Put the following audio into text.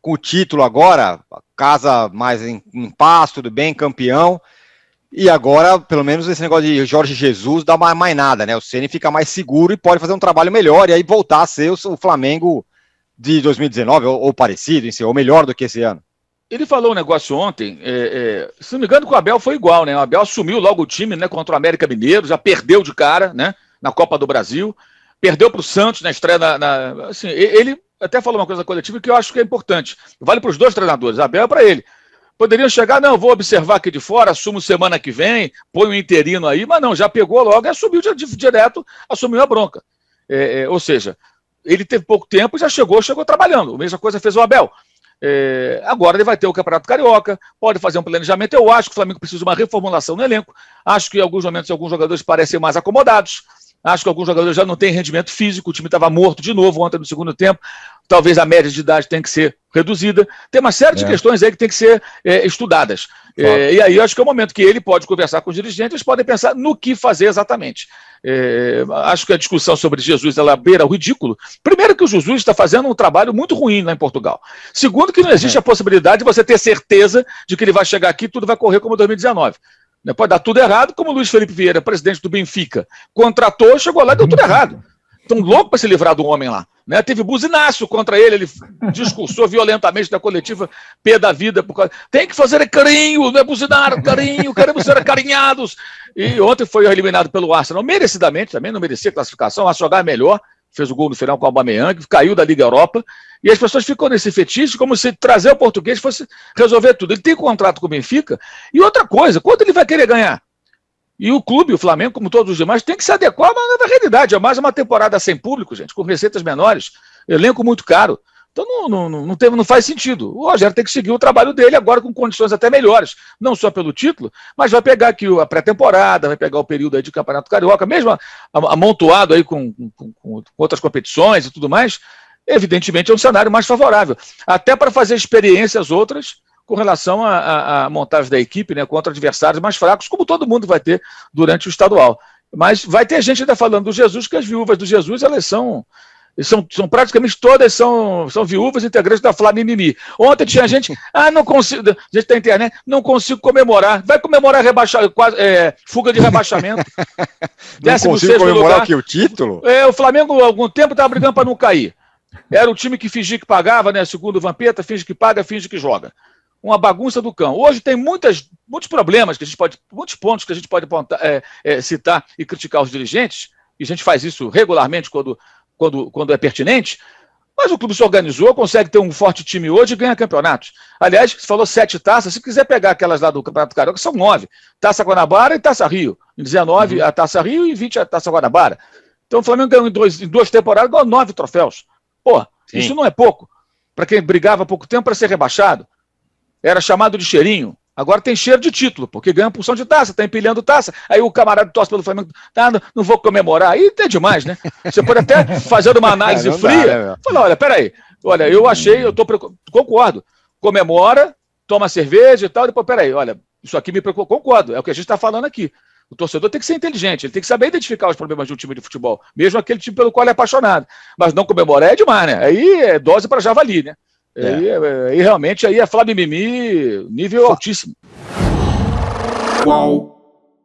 com o título agora, casa mais em, em paz, tudo bem, campeão. E agora, pelo menos esse negócio de Jorge Jesus dá mais, mais nada, né? O Ceni fica mais seguro e pode fazer um trabalho melhor e aí voltar a ser o, o Flamengo de 2019 ou, ou parecido, em si, ou melhor do que esse ano. Ele falou um negócio ontem, é, é, se não me engano, com o Abel foi igual, né? O Abel assumiu logo o time, né? Contra o América Mineiro, já perdeu de cara, né? Na Copa do Brasil, perdeu para o Santos na estreia na, na assim, ele até falou uma coisa coletiva que eu acho que é importante. Vale para os dois treinadores, Abel é para ele. Poderiam chegar, não, vou observar aqui de fora, assumo semana que vem, põe um interino aí, mas não, já pegou logo e assumiu direto, assumiu a bronca. É, é, ou seja, ele teve pouco tempo e já chegou, chegou trabalhando. A mesma coisa fez o Abel. É, agora ele vai ter o Campeonato Carioca, pode fazer um planejamento. Eu acho que o Flamengo precisa de uma reformulação no elenco. Acho que em alguns momentos alguns jogadores parecem mais acomodados. Acho que alguns jogadores já não têm rendimento físico, o time estava morto de novo ontem no segundo tempo. Talvez a média de idade tenha que ser reduzida. Tem uma série é. de questões aí que tem que ser é, estudadas. É, e aí acho que é o momento que ele pode conversar com os dirigentes, eles podem pensar no que fazer exatamente. É, acho que a discussão sobre Jesus ela beira o ridículo. Primeiro que o Jesus está fazendo um trabalho muito ruim lá em Portugal. Segundo que não existe é. a possibilidade de você ter certeza de que ele vai chegar aqui e tudo vai correr como 2019. Né? Pode dar tudo errado, como o Luiz Felipe Vieira, presidente do Benfica, contratou, chegou lá e deu tudo errado. Estão louco para se livrar do homem lá. Né? Teve buzinaço contra ele, ele discursou violentamente da coletiva P da vida. Por causa... Tem que fazer carinho, não é buzinar, carinho, queremos ser acarinhados. E ontem foi eliminado pelo Arsenal, merecidamente também, não merecia classificação, a jogar melhor, fez o gol no final com o Aubameyang, caiu da Liga Europa, e as pessoas ficam nesse fetiche como se trazer o português fosse resolver tudo. Ele tem contrato com o Benfica, e outra coisa, quanto ele vai querer ganhar? E o clube, o Flamengo, como todos os demais, tem que se adequar à realidade. É mais uma temporada sem público, gente, com receitas menores, elenco muito caro. Então não, não, não, não, não faz sentido. O Rogério tem que seguir o trabalho dele agora com condições até melhores, não só pelo título, mas vai pegar aqui a pré-temporada, vai pegar o período aí de Campeonato Carioca, mesmo amontoado aí com, com, com outras competições e tudo mais, evidentemente é um cenário mais favorável. Até para fazer experiências outras com relação à montagem da equipe, né, contra adversários mais fracos, como todo mundo vai ter durante o estadual. Mas vai ter gente ainda falando do Jesus, que as viúvas do Jesus, elas são são, são praticamente todas são, são viúvas integrantes da Flamimimi. Ontem tinha gente, ah, não consigo, gente da tá internet, não consigo comemorar. Vai comemorar rebaixa, quase, é, fuga de rebaixamento. não consigo comemorar lugar. o que? O título? É, o Flamengo, há algum tempo, estava brigando para não cair. Era o time que fingia que pagava, né? Segundo o Vampeta, finge que paga, finge que joga uma bagunça do cão. Hoje tem muitas, muitos problemas que a gente pode, muitos pontos que a gente pode apontar, é, é, citar e criticar os dirigentes, e a gente faz isso regularmente quando quando, quando é pertinente, mas o clube se organizou, consegue ter um forte time hoje e ganha campeonatos. Aliás, você falou sete taças, se quiser pegar aquelas lá do Campeonato Carioca, são nove. Taça Guanabara e Taça Rio. Em 19 uhum. a Taça Rio e 20 a Taça Guanabara. Então o Flamengo ganhou em, dois, em duas temporadas, ganhou nove troféus. Pô, isso não é pouco. Para quem brigava há pouco tempo para ser rebaixado, era chamado de cheirinho. Agora tem cheiro de título, porque ganha pulsão de taça, tá empilhando taça. Aí o camarada torce pelo Flamengo, tá, não, não vou comemorar. Aí é demais, né? Você pode até fazer uma análise é, fria. Dá, né, falar, olha, peraí, olha, eu achei, eu tô concordo. Comemora, toma cerveja e tal, depois, peraí, olha, isso aqui me preocupa. Concordo, é o que a gente está falando aqui. O torcedor tem que ser inteligente, ele tem que saber identificar os problemas de um time de futebol, mesmo aquele time pelo qual ele é apaixonado. Mas não comemorar é demais, né? Aí é dose para javali, né? É. E, e, é, realmente aí é Flávio Mimi, nível altíssimo. Qual?